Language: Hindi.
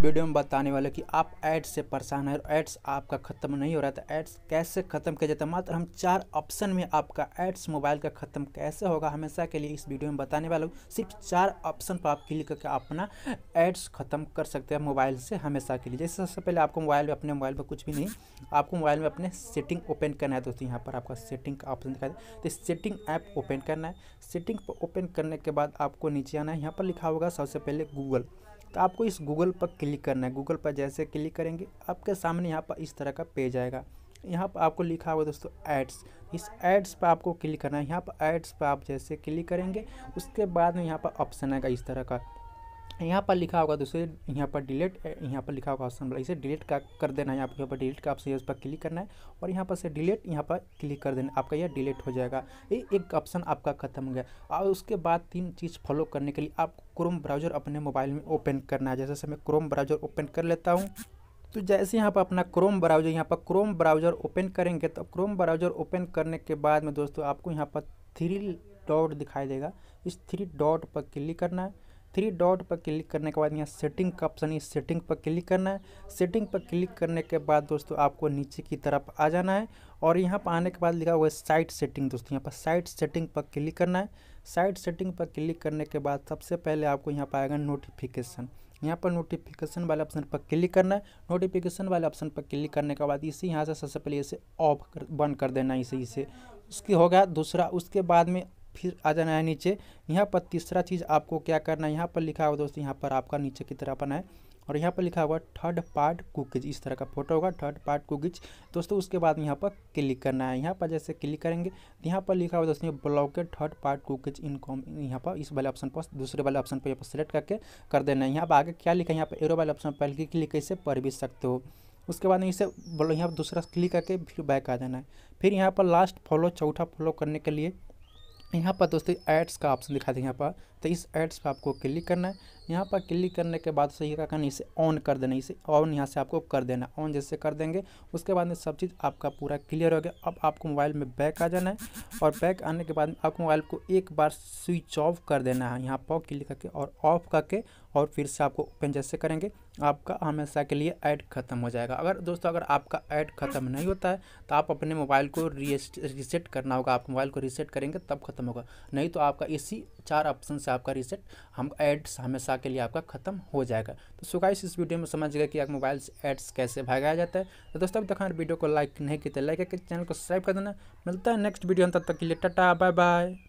वीडियो में बताने वाले कि आप एड्स से परेशान हैं और एड्स आपका ख़त्म नहीं हो रहा था एड्स तो कैसे ख़त्म किया जाता है मात्र हम चार ऑप्शन में आपका एड्स मोबाइल का ख़त्म कैसे होगा हमेशा के लिए इस वीडियो में बताने वाला हूँ सिर्फ चार ऑप्शन पर आप क्लिक करके अपना एड्स ख़त्म कर सकते हैं मोबाइल से हमेशा के लिए जैसे सबसे पहले आपको मोबाइल में अपने मोबाइल में कुछ भी नहीं आपको मोबाइल में अपने सेटिंग ओपन करना है दोस्तों यहाँ पर आपका सेटिंग का ऑप्शन दिखाई तो सेटिंग ऐप ओपन करना है सेटिंग पर ओपन करने के बाद आपको नीचे आना है यहाँ पर लिखा होगा सबसे पहले गूगल तो आपको इस गूगल पर क्लिक करना है गूगल पर जैसे क्लिक करेंगे आपके सामने यहाँ पर इस तरह का पेज आएगा यहाँ पर आपको लिखा हुआ दोस्तों एड्स इस एड्स पर आपको क्लिक करना है यहाँ पर एड्स पर आप जैसे क्लिक करेंगे उसके बाद में यहाँ पर ऑप्शन आएगा इस तरह का यहाँ पर लिखा होगा दूसरे तो यहाँ पर डिलीट यहाँ पर लिखा होगा ऑप्शन वाला इसे डिलीट का कर देना है आपको यहाँ पर डिलीट का ऑप्शन इस पर क्लिक करना है और यहाँ पर से डिलीट यहाँ पर क्लिक कर देना आपका यह डिलीट हो जाएगा ये एक ऑप्शन आपका खत्म हो गया और उसके बाद तीन चीज़ फॉलो करने के लिए आपको क्रोम ब्राउज़र अपने मोबाइल में ओपन करना है जैसे मैं क्रोम ब्राउज़र ओपन कर लेता हूँ तो जैसे यहाँ पर अपना क्रोम ब्राउज़र यहाँ पर क्रोम ब्राउज़र ओपन करेंगे तो क्रोम ब्राउज़र ओपन करने के बाद में दोस्तों आपको यहाँ पर थ्री डॉट दिखाई देगा इस थ्री डॉट पर क्लिक करना है थ्री डॉट पर क्लिक करने के बाद यहाँ सेटिंग का ऑप्शन है सेटिंग पर क्लिक करना है सेटिंग पर क्लिक करने के बाद दोस्तों आपको नीचे की तरफ आ जाना है और यहाँ पर आने के बाद लिखा हुआ है साइट सेटिंग दोस्तों यहाँ पर साइट सेटिंग पर क्लिक करना है साइट सेटिंग पर क्लिक करने के बाद सबसे पहले आपको यहाँ पर आएगा नोटिफिकेशन यहाँ पर नोटिफिकेशन वाले ऑप्शन पर क्लिक करना है नोटिफिकेशन वाले ऑप्शन पर क्लिक करने के बाद इसे यहाँ से सबसे पहले इसे ऑफ कर बंद कर देना इसे इसे उसके हो गया दूसरा उसके बाद में फिर आ जाना है नीचे यहाँ पर तीसरा चीज़ आपको क्या करना है यहाँ पर लिखा हुआ दोस्तों यहाँ पर आपका नीचे की तरह अपना है और यहाँ पर लिखा हुआ थर्ड पार्ट कुकीज इस तरह का फोटो होगा थर्ड पार्ट कुकीज दोस्तों उसके बाद यहाँ पर क्लिक करना है यहाँ पर जैसे क्लिक करेंगे तो यहाँ पर लिखा हुआ दोस्तों के third part cookies in com यहाँ पर इस वाले ऑप्शन पर दूसरे वाले ऑप्शन पर यहाँ पर सिलेक्ट करके कर देना है यहाँ पर आगे क्या लिखा है यहाँ पर एरो वाले ऑप्शन पहले क्लिक इसे पढ़ भी सकते हो उसके बाद इसे बोलो यहाँ पर दूसरा क्लिक करके फिर बैक आ जाना है फिर यहाँ पर लास्ट फॉलो चौथा फॉलो करने के लिए यहाँ पर दोस्तों एड्स का ऑप्शन दिखा दें यहाँ पर तो इस एड्स पर आपको क्लिक करना है यहाँ पर क्लिक करने के बाद सही का इसे ऑन कर देना इसे ऑन यहाँ से आपको कर देना ऑन जैसे कर देंगे उसके बाद में सब चीज़ आपका पूरा क्लियर हो गया अब आपको मोबाइल में बैक आ जाना है और बैक आने के बाद आपको मोबाइल को एक बार स्विच ऑफ कर देना है यहाँ पर क्लिक करके और ऑफ करके और फिर से आपको ओपन जैसे करेंगे आपका हमेशा के लिए ऐड ख़त्म हो जाएगा अगर दोस्तों अगर आपका ऐड ख़त्म नहीं होता है तो आप अपने मोबाइल को रीसेट करना होगा आप मोबाइल को रीसेट करेंगे तब ख़त्म होगा नहीं तो आपका इसी चार ऑप्शन से आपका रिसेट हम एड्स हमेशा के लिए आपका खत्म हो जाएगा तो सुखाइश इस वीडियो में समझ गए कि आप मोबाइल से एड्स कैसे भगाया जाता है तो दोस्तों अभी तक हमारे वीडियो को लाइक नहीं किया लाइक करके चैनल को सब्सक्राइब कर देना मिलता है नेक्स्ट वीडियो अंतर तब तक के लिए टाटा बाय बाय